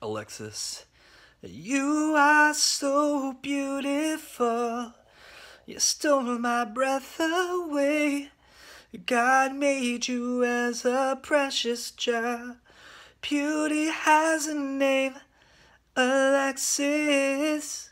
Alexis. You are so beautiful. You stole my breath away. God made you as a precious child. Beauty has a name, Alexis.